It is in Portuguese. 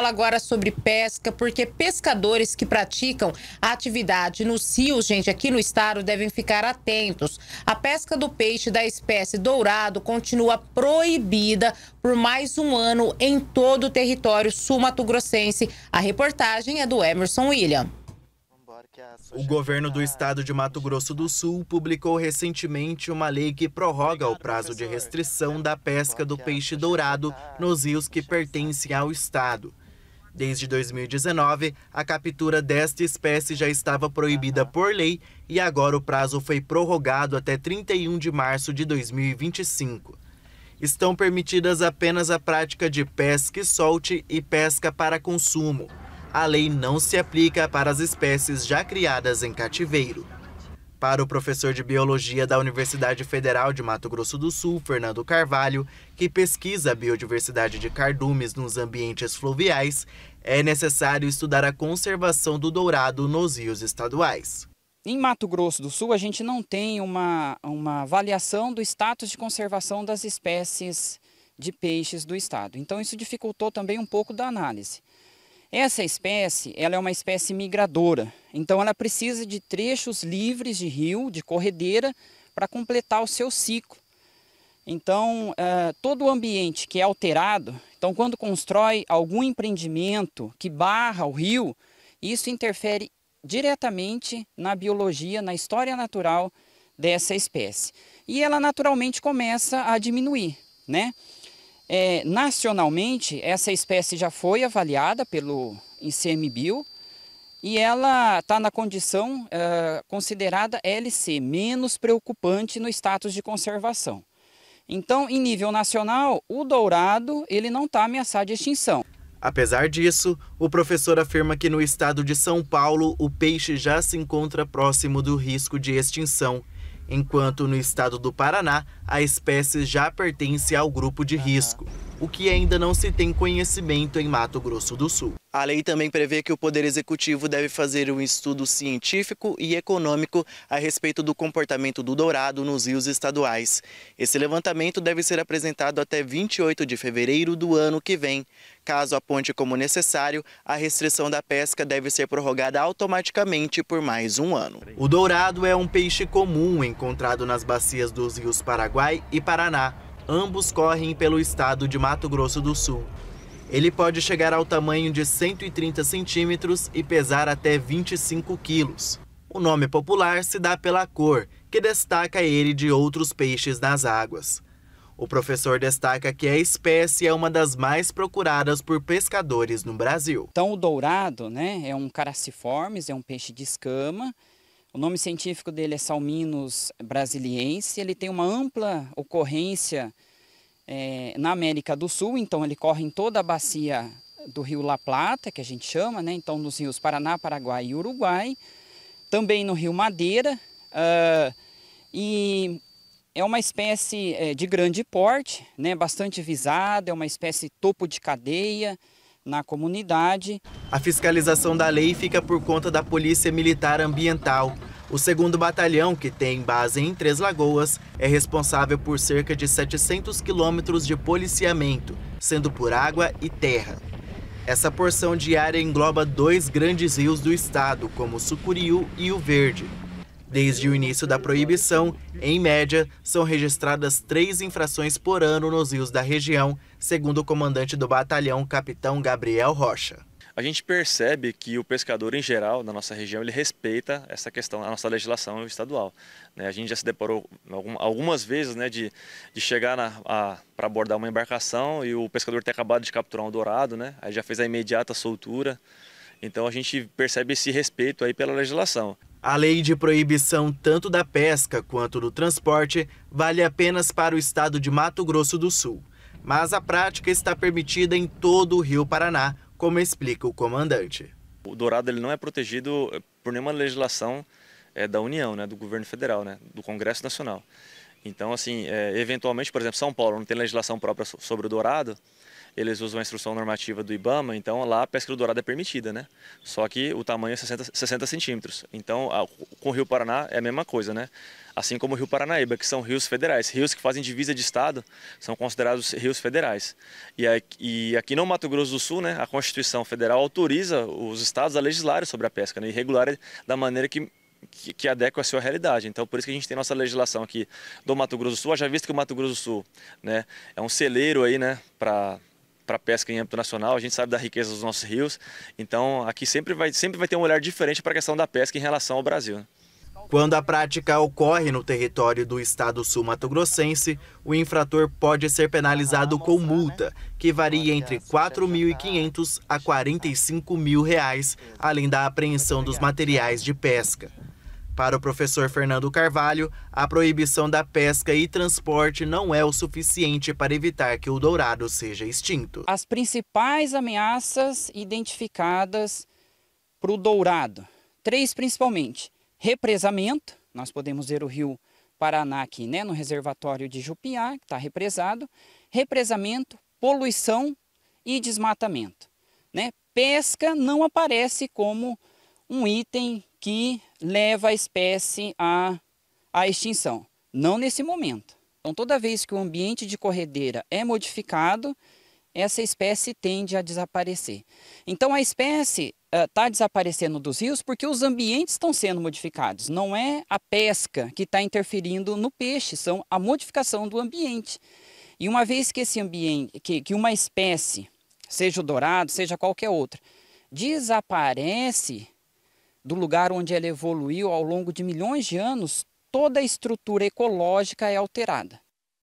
fala agora sobre pesca, porque pescadores que praticam a atividade nos rios, gente, aqui no estado, devem ficar atentos. A pesca do peixe da espécie dourado continua proibida por mais um ano em todo o território sul-mato-grossense. A reportagem é do Emerson William. O governo do estado de Mato Grosso do Sul publicou recentemente uma lei que prorroga o prazo de restrição da pesca do peixe dourado nos rios que pertencem ao estado. Desde 2019, a captura desta espécie já estava proibida por lei e agora o prazo foi prorrogado até 31 de março de 2025. Estão permitidas apenas a prática de pesca e solte e pesca para consumo. A lei não se aplica para as espécies já criadas em cativeiro. Para o professor de biologia da Universidade Federal de Mato Grosso do Sul, Fernando Carvalho, que pesquisa a biodiversidade de cardumes nos ambientes fluviais, é necessário estudar a conservação do dourado nos rios estaduais. Em Mato Grosso do Sul, a gente não tem uma, uma avaliação do status de conservação das espécies de peixes do estado. Então, isso dificultou também um pouco da análise. Essa espécie, ela é uma espécie migradora, então ela precisa de trechos livres de rio, de corredeira, para completar o seu ciclo. Então, uh, todo o ambiente que é alterado, então quando constrói algum empreendimento que barra o rio, isso interfere diretamente na biologia, na história natural dessa espécie. E ela naturalmente começa a diminuir, né? É, nacionalmente, essa espécie já foi avaliada pelo ICMBio, e ela está na condição uh, considerada LC, menos preocupante no status de conservação. Então, em nível nacional, o dourado ele não está ameaçado de extinção. Apesar disso, o professor afirma que no estado de São Paulo o peixe já se encontra próximo do risco de extinção, enquanto no estado do Paraná a espécie já pertence ao grupo de risco o que ainda não se tem conhecimento em Mato Grosso do Sul. A lei também prevê que o Poder Executivo deve fazer um estudo científico e econômico a respeito do comportamento do dourado nos rios estaduais. Esse levantamento deve ser apresentado até 28 de fevereiro do ano que vem. Caso aponte como necessário, a restrição da pesca deve ser prorrogada automaticamente por mais um ano. O dourado é um peixe comum encontrado nas bacias dos rios Paraguai e Paraná ambos correm pelo estado de Mato Grosso do Sul. Ele pode chegar ao tamanho de 130 centímetros e pesar até 25 quilos. O nome popular se dá pela cor, que destaca ele de outros peixes nas águas. O professor destaca que a espécie é uma das mais procuradas por pescadores no Brasil. Então, o dourado né, é um caraciformes, é um peixe de escama, o nome científico dele é Salminos brasiliense. Ele tem uma ampla ocorrência é, na América do Sul, então ele corre em toda a bacia do Rio La Plata, que a gente chama, né? então nos rios Paraná, Paraguai e Uruguai, também no Rio Madeira. Uh, e é uma espécie é, de grande porte, né? bastante visada, é uma espécie topo de cadeia, na comunidade. A fiscalização da lei fica por conta da Polícia Militar Ambiental. O segundo batalhão, que tem base em Três Lagoas, é responsável por cerca de 700 quilômetros de policiamento, sendo por água e terra. Essa porção de área engloba dois grandes rios do estado, como o Sucuriú e o Verde. Desde o início da proibição, em média, são registradas três infrações por ano nos rios da região, segundo o comandante do batalhão, capitão Gabriel Rocha. A gente percebe que o pescador em geral, na nossa região, ele respeita essa questão, a nossa legislação estadual. Né? A gente já se deparou algumas vezes né, de, de chegar para abordar uma embarcação e o pescador ter acabado de capturar um dourado, né? aí já fez a imediata soltura. Então a gente percebe esse respeito aí pela legislação. A lei de proibição tanto da pesca quanto do transporte vale apenas para o estado de Mato Grosso do Sul, mas a prática está permitida em todo o Rio Paraná, como explica o comandante. O dourado ele não é protegido eh, por nenhuma legislação é, da União, né, do governo federal, né, do Congresso Nacional. Então, assim, é, eventualmente, por exemplo, São Paulo não tem legislação própria sobre o dourado, eles usam a instrução normativa do IBAMA, então lá a pesca do dourado é permitida, né? Só que o tamanho é 60, 60 centímetros. Então, a, com o Rio Paraná é a mesma coisa, né? Assim como o Rio Paranaíba, que são rios federais. Rios que fazem divisa de estado são considerados rios federais. E, a, e aqui no Mato Grosso do Sul, né, a Constituição Federal autoriza os estados a legislarem sobre a pesca, né? E regular é da maneira que que, que adequa a sua realidade. Então, por isso que a gente tem nossa legislação aqui do Mato Grosso do Sul. Já visto que o Mato Grosso do Sul né, é um celeiro aí, né, para para pesca em âmbito nacional, a gente sabe da riqueza dos nossos rios. Então, aqui sempre vai, sempre vai ter um olhar diferente para a questão da pesca em relação ao Brasil. Né? Quando a prática ocorre no território do estado sul-mato-grossense, o infrator pode ser penalizado com multa, que varia entre R$ 4.500 a R$ 45 mil, reais, além da apreensão dos materiais de pesca. Para o professor Fernando Carvalho, a proibição da pesca e transporte não é o suficiente para evitar que o dourado seja extinto. As principais ameaças identificadas para o dourado, três principalmente: represamento, nós podemos ver o rio Paraná aqui, né, no reservatório de Jupiá, que está represado, represamento, poluição e desmatamento. Né? Pesca não aparece como um item que leva a espécie à, à extinção. Não nesse momento. Então, toda vez que o ambiente de corredeira é modificado, essa espécie tende a desaparecer. Então, a espécie está eh, uh, desaparecendo dos rios porque os ambientes estão sendo modificados. Não é a pesca que está interferindo no peixe, são a modificação do ambiente. E uma vez que esse ambiente, que, que uma espécie, seja o dourado, seja qualquer outra, desaparece, do lugar onde ela evoluiu ao longo de milhões de anos, toda a estrutura ecológica é alterada.